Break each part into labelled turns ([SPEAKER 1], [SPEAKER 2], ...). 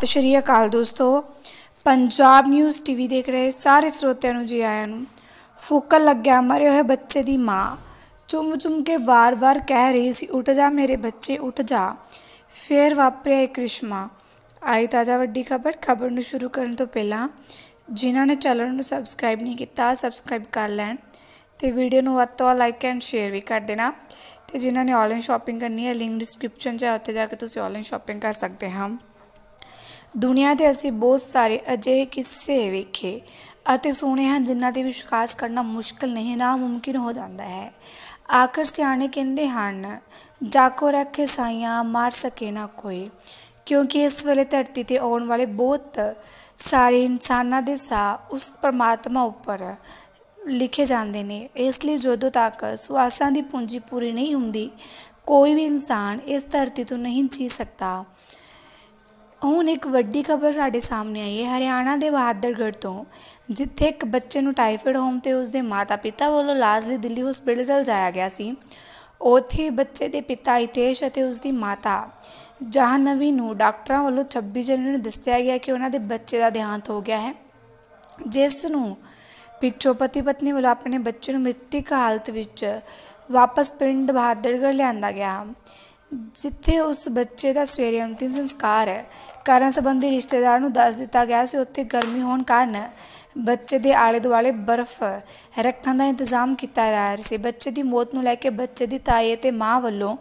[SPEAKER 1] ਸਤਿ ਸ਼੍ਰੀ ਅਕਾਲ ਦੋਸਤੋ Punjab news TV ਦੇਖ ਰਹੇ ਸਾਰੇ ਸਰੋਤਿਆਂ ਨੂੰ ਜੀ ਆਇਆਂ ਨੂੰ ਫੋਕਲ ਲੱਗਿਆ ਮਰੇ ਹੋਏ ਬੱਚੇ ਦੀ ਮਾਂ ਚੁੰਮ ਚੁੰਮ ਕੇ ਵਾਰ-ਵਾਰ ਕਹਿ ਰਹੀ ਸੀ ਉੱਠ ਜਾ ਮੇਰੇ ਬੱਚੇ ਉੱਠ ਜਾ ਫੇਰ ਵਾਪਰਿਆ ਇੱਕ ਰਿਸ਼ਮਾ ਆਈ ਤਾਜ਼ਾ ਵੱਡੀ ਖਬਰ ਖਬਰ ਨੂੰ ਸ਼ੁਰੂ ਕਰਨ ਤੋਂ ਪਹਿਲਾਂ ਜਿਨ੍ਹਾਂ ਨੇ ਚੈਨਲ ਨੂੰ ਸਬਸਕ੍ਰਾਈਬ ਨਹੀਂ ਕੀਤਾ ਸਬਸਕ੍ਰਾਈਬ ਕਰ ਲੈਣ ਤੇ ਵੀਡੀਓ ਨੂੰ ਵੱਧ ਤੋਂ ਵੱਧ ਲਾਈਕ ਐਂਡ ਸ਼ੇਅਰ ਵੀ ਕਰ ਦੇਣਾ ਤੇ ਜਿਨ੍ਹਾਂ ਨੇ ਆਨਲਾਈਨ ਸ਼ਾਪਿੰਗ ਕਰਨੀ ਹੈ ਲਿੰਕ ਡਿਸਕ੍ਰਿਪਸ਼ਨ 'ਚ ਹੈ ਉੱਥੇ ਜਾ ਕੇ ਤੁਸੀਂ ਆਨਲਾਈਨ ਸ਼ਾਪਿੰਗ ਕਰ ਸਕਦੇ ਹਾਂ ਦੁਨੀਆ ਦੇ ਅਸੀਂ ਬਹੁਤ ਸਾਰੇ ਅਜਿਹੇ ਕਿੱਸੇ ਵੇਖੇ ਅਤੇ ਸੁਣੇ ਹਨ ਜਿਨ੍ਹਾਂ ਤੇ ਵਿਸ਼ਵਾਸ ਕਰਨਾ ਮੁਸ਼ਕਲ ਨਹੀਂ ਨਾ ਮੁਮਕਿਨ ਹੋ ਜਾਂਦਾ ਹੈ ਆਖਰ ਸਿਆਣੇ ਕਹਿੰਦੇ ਹਨ ਜਾਕੋ ਰੱਖੇ ਸਾਈਆਂ ਮਾਰ ਸਕੇ ਨਾ ਕੋਈ ਕਿਉਂਕਿ ਇਸ ਵੇਲੇ ਧਰਤੀ ਤੇ ਆਉਣ ਵਾਲੇ ਬਹੁਤ ਸਾਰੇ ਇਨਸਾਨਾਂ ਦੇ ਸਾ ਉਸ ਪਰਮਾਤਮਾ ਉੱਪਰ ਲਿਖੇ ਜਾਂਦੇ ਨੇ ਇਸ ਲਈ ਜਦੋਂ ਤੱਕ ਸੁਆਸਾਂ ਦੀ ਪੂੰਜੀ ਪੂਰੀ ਨਹੀਂ ਹੁੰਦੀ ਕੋਈ ਵੀ ਇਨਸਾਨ ਇਸ ਧਰਤੀ ਤੋਂ ਨਹੀਂ ਜੀ ਸਕਦਾ ਹੁਣ ਇੱਕ ਵੱਡੀ ਖਬਰ ਸਾਡੇ ਸਾਹਮਣੇ ਆਈ ਹੈ ਹਰਿਆਣਾ ਦੇ ਬਾਦਰਗੜ ਤੋਂ ਜਿੱਥੇ ਇੱਕ ਬੱਚੇ ਨੂੰ ਟਾਈਫਾਇਡ ਹੋਮ ਤੇ ਉਸਦੇ ਮਾਤਾ-ਪਿਤਾ ਵੱਲੋਂ ਲਾਜ ਲਈ ਦਿੱਲੀ ਹਸਪੀਟਲ ਜਾਇਆ ਗਿਆ ਸੀ ਉੱਥੇ ਬੱਚੇ ਦੇ ਪਿਤਾ ਇਤੇਸ਼ ਅਤੇ ਉਸਦੀ ਮਾਤਾ ਜਾਹਨਵੀ ਨੂੰ ਡਾਕਟਰਾਂ ਵੱਲੋਂ 26 ਜਨਵਰੀ ਨੂੰ ਦੱਸਿਆ ਗਿਆ ਕਿ ਉਹਨਾਂ ਦੇ ਬੱਚੇ ਦਾ ਦੇਹਾਂਤ ਹੋ ਗਿਆ ਹੈ ਜਿਸ ਨੂੰ ਪਿੱਛੋਂ ਪਤੀ ਪਤਨੀ ਵੱਲੋਂ ਆਪਣੇ ਬੱਚੇ ਨੂੰ ਮ੍ਰਿਤਕ ਹਾਲਤ ਵਿੱਚ ਵਾਪਸ ਪਿੰਡ ਬਹਾਦਰਗੜ੍ਹ ਲਿਆਂਦਾ ਗਿਆ ਜਿੱਥੇ ਉਸ ਬੱਚੇ ਦਾ ਸਵੇਰੇ ਅੰਤਿਮ ਸੰਸਕਾਰ ਹੈ ਕਾਰਨ ਸੰਬੰਧੀ ਰਿਸ਼ਤੇਦਾਰ ਨੂੰ ਦੱਸ ਦਿੱਤਾ ਗਿਆ ਸੀ ਉੱਥੇ ਗਰਮੀ ਹੋਣ ਕਾਰਨ ਬੱਚੇ ਦੇ ਆਲੇ ਦੁਆਲੇ ਬਰਫ਼ ਰੱਖਣ ਦਾ ਇੰਤਜ਼ਾਮ ਕੀਤਾ ਰਿਹਾ ਸੀ ਬੱਚੇ ਦੀ ਮੌਤ ਨੂੰ ਲੈ ਕੇ ਬੱਚੇ ਦੀ ਤਾਈ ਅਤੇ ਮਾਂ ਵੱਲੋਂ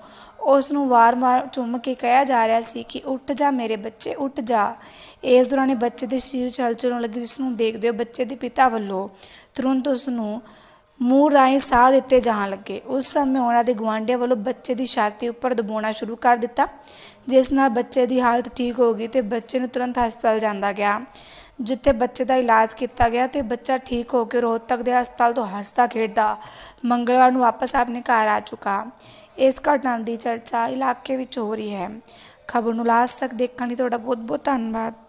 [SPEAKER 1] ਉਸ ਨੂੰ ਵਾਰ-ਵਾਰ ਚੁੰਮ ਕੇ ਕਿਹਾ ਜਾ ਰਿਹਾ ਸੀ ਕਿ ਉੱਠ ਜਾ ਮੇਰੇ ਬੱਚੇ ਉੱਠ ਜਾ ਇਸ ਦੌਰਾਨ ਬੱਚੇ ਦੇ ਸਰੀਰ ਚਲਚਲਣ ਲੱਗੀ ਜਿਸ ਨੂੰ ਦੇਖਦੇ ਹੋ ਬੱਚੇ ਦੇ ਪਿਤਾ ਵੱਲੋਂ ਤੁਰੰਤ ਉਸ ਨੂੰ ਮੂੰਹ ਰਾਹੀਂ ਸਾਹ ਦਿੱਤੇ ਜਾਣ ਲੱਗੇ ਉਸ ਸਮੇਂ ਉਹਨਾਂ ਦੇ ਗੁਆਂਢੀਆਂ ਵੱਲੋਂ ਬੱਚੇ ਦੀ ਛਾਤੀ ਉੱਪਰ ਦਬਾਉਣਾ ਸ਼ੁਰੂ ਕਰ ਦਿੱਤਾ ਜਿਸ ਨਾਲ ਬੱਚੇ ਦੀ ਹਾਲਤ ਠੀਕ ਹੋ ਗਈ ਤੇ ਬੱਚੇ ਨੂੰ ਤੁਰੰਤ ਹਸਪਤਾਲ ਜਾਂਦਾ ਗਿਆ ਜਿੱਥੇ ਬੱਚੇ ਦਾ ਇਲਾਜ ਕੀਤਾ ਗਿਆ ਤੇ ਬੱਚਾ ਠੀਕ ਹੋ ਕੇ ਰੋਹਤਕ ਦੇ ਹਸਪਤਾਲ ਤੋਂ ਹੱਸਦਾ ਖੇਡਦਾ ਮੰਗਲਵਾਰ ਨੂੰ ਵਾਪਸ ਆਪਣੇ ਘਰ ਆ ਚੁੱਕਾ ਇਸ ਘਟਨਾ ਦੀ ਚਰਚਾ ਇਲਾਕੇ ਵਿੱਚ ਹੋ ਰਹੀ ਹੈ ਖਬਰ ਨੂੰ ਲਾਸਟ ਤੱਕ ਦੇਖਣ ਲਈ ਤੁਹਾਡਾ ਬਹੁਤ ਬਹੁਤ ਧੰਨਵਾਦ